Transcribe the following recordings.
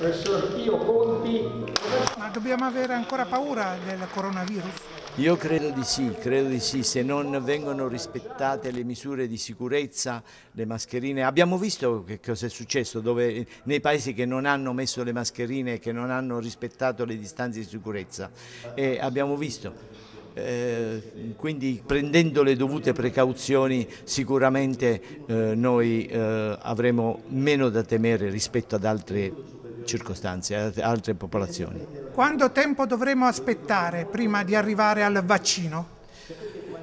Professor Pio Conti. Ma dobbiamo avere ancora paura del coronavirus? Io credo di sì, credo di sì, se non vengono rispettate le misure di sicurezza, le mascherine. Abbiamo visto che cosa è successo dove, nei paesi che non hanno messo le mascherine, che non hanno rispettato le distanze di sicurezza. E abbiamo visto. Eh, quindi prendendo le dovute precauzioni sicuramente eh, noi eh, avremo meno da temere rispetto ad altre circostanze, altre popolazioni. Quanto tempo dovremo aspettare prima di arrivare al vaccino?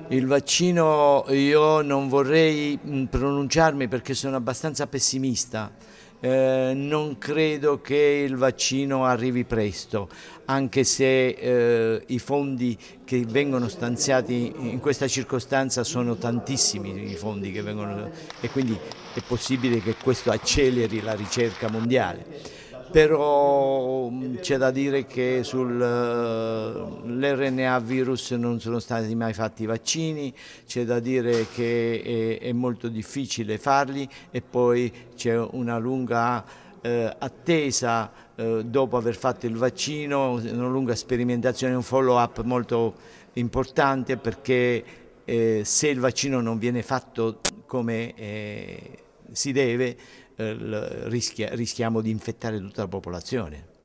Il vaccino io non vorrei mm, pronunciarmi perché sono abbastanza pessimista. Eh, non credo che il vaccino arrivi presto, anche se eh, i fondi che vengono stanziati in questa circostanza sono tantissimi i fondi che vengono e quindi è possibile che questo acceleri la ricerca mondiale però mm, c'è da dire che sull'RNA eh, virus non sono stati mai fatti i vaccini, c'è da dire che è, è molto difficile farli e poi c'è una lunga eh, attesa eh, dopo aver fatto il vaccino, una lunga sperimentazione, un follow up molto importante perché eh, se il vaccino non viene fatto come eh, si deve eh, rischia, rischiamo di infettare tutta la popolazione.